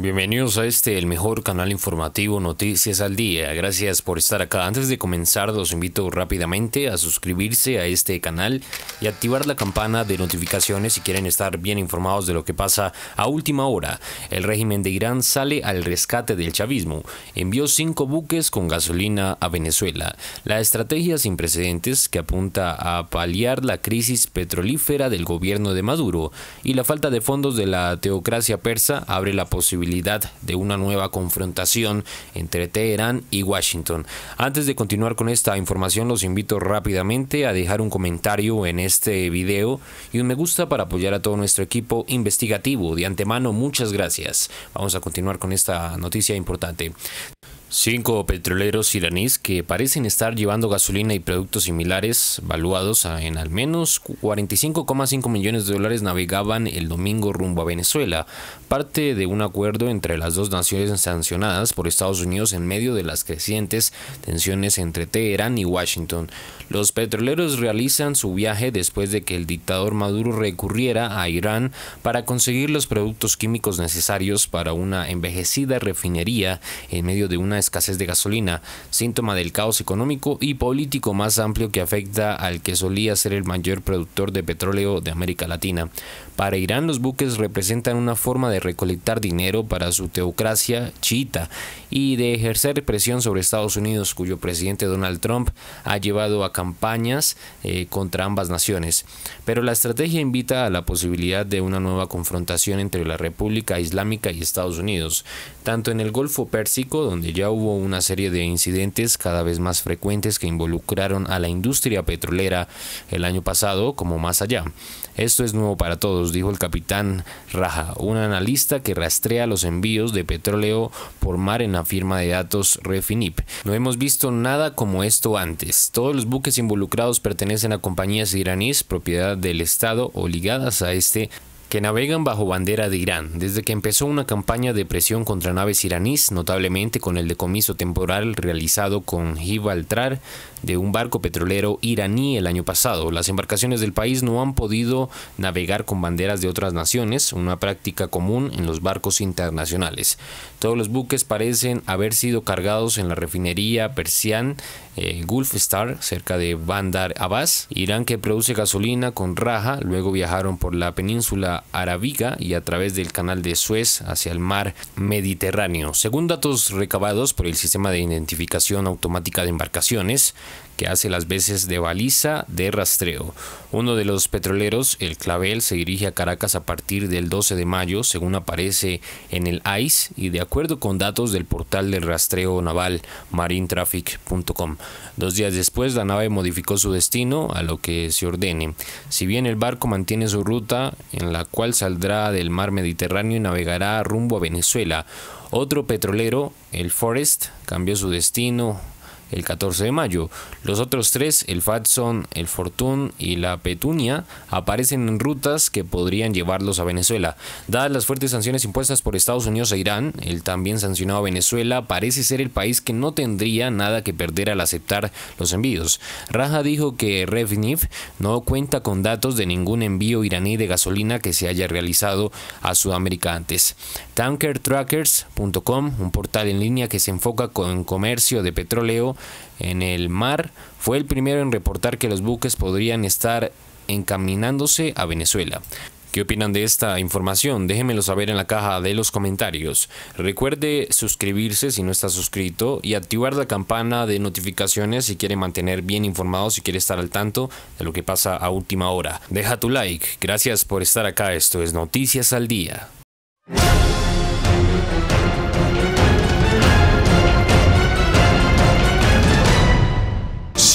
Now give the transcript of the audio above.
Bienvenidos a este, el mejor canal informativo Noticias al Día. Gracias por estar acá. Antes de comenzar, los invito rápidamente a suscribirse a este canal y activar la campana de notificaciones si quieren estar bien informados de lo que pasa a última hora. El régimen de Irán sale al rescate del chavismo. Envió cinco buques con gasolina a Venezuela. La estrategia sin precedentes que apunta a paliar la crisis petrolífera del gobierno de Maduro y la falta de fondos de la teocracia persa abre la posibilidad de una nueva confrontación entre Teherán y Washington. Antes de continuar con esta información, los invito rápidamente a dejar un comentario en este video y un me gusta para apoyar a todo nuestro equipo investigativo. De antemano, muchas gracias. Vamos a continuar con esta noticia importante. Cinco petroleros iraníes que parecen estar llevando gasolina y productos similares, valuados en al menos 45,5 millones de dólares, navegaban el domingo rumbo a Venezuela, parte de un acuerdo entre las dos naciones sancionadas por Estados Unidos en medio de las crecientes tensiones entre Teherán y Washington. Los petroleros realizan su viaje después de que el dictador Maduro recurriera a Irán para conseguir los productos químicos necesarios para una envejecida refinería en medio de una escasez de gasolina, síntoma del caos económico y político más amplio que afecta al que solía ser el mayor productor de petróleo de América Latina. Para Irán los buques representan una forma de recolectar dinero para su teocracia chiita y de ejercer presión sobre Estados Unidos, cuyo presidente Donald Trump ha llevado a campañas eh, contra ambas naciones. Pero la estrategia invita a la posibilidad de una nueva confrontación entre la República Islámica y Estados Unidos, tanto en el Golfo Pérsico, donde ya hubo una serie de incidentes cada vez más frecuentes que involucraron a la industria petrolera el año pasado como más allá. Esto es nuevo para todos, dijo el capitán Raja, un analista que rastrea los envíos de petróleo por mar en la firma de datos Refinip. No hemos visto nada como esto antes. Todos los buques involucrados pertenecen a compañías iraníes propiedad del Estado o ligadas a este que navegan bajo bandera de Irán, desde que empezó una campaña de presión contra naves iraníes, notablemente con el decomiso temporal realizado con Gibraltar de un barco petrolero iraní el año pasado. Las embarcaciones del país no han podido navegar con banderas de otras naciones, una práctica común en los barcos internacionales. Todos los buques parecen haber sido cargados en la refinería Persian eh, Gulf Star, cerca de Bandar Abbas. Irán, que produce gasolina con raja, luego viajaron por la península arábiga y a través del canal de Suez hacia el mar Mediterráneo. Según datos recabados por el sistema de identificación automática de embarcaciones, que hace las veces de baliza de rastreo. Uno de los petroleros, el Clavel, se dirige a Caracas a partir del 12 de mayo, según aparece en el ICE y de acuerdo con datos del portal de rastreo naval marintraffic.com. Dos días después, la nave modificó su destino a lo que se ordene. Si bien el barco mantiene su ruta, en la cual saldrá del mar Mediterráneo y navegará rumbo a Venezuela, otro petrolero, el Forest, cambió su destino el 14 de mayo. Los otros tres, el Fatson, el Fortune y la Petunia, aparecen en rutas que podrían llevarlos a Venezuela. Dadas las fuertes sanciones impuestas por Estados Unidos a e Irán, el también sancionado Venezuela parece ser el país que no tendría nada que perder al aceptar los envíos. Raja dijo que Revniv no cuenta con datos de ningún envío iraní de gasolina que se haya realizado a Sudamérica antes. Tankertrackers.com, un portal en línea que se enfoca con comercio de petróleo, en el mar, fue el primero en reportar que los buques podrían estar encaminándose a Venezuela. ¿Qué opinan de esta información? Déjenmelo saber en la caja de los comentarios. Recuerde suscribirse si no está suscrito y activar la campana de notificaciones si quiere mantener bien informado, si quiere estar al tanto de lo que pasa a última hora. Deja tu like. Gracias por estar acá. Esto es Noticias al Día.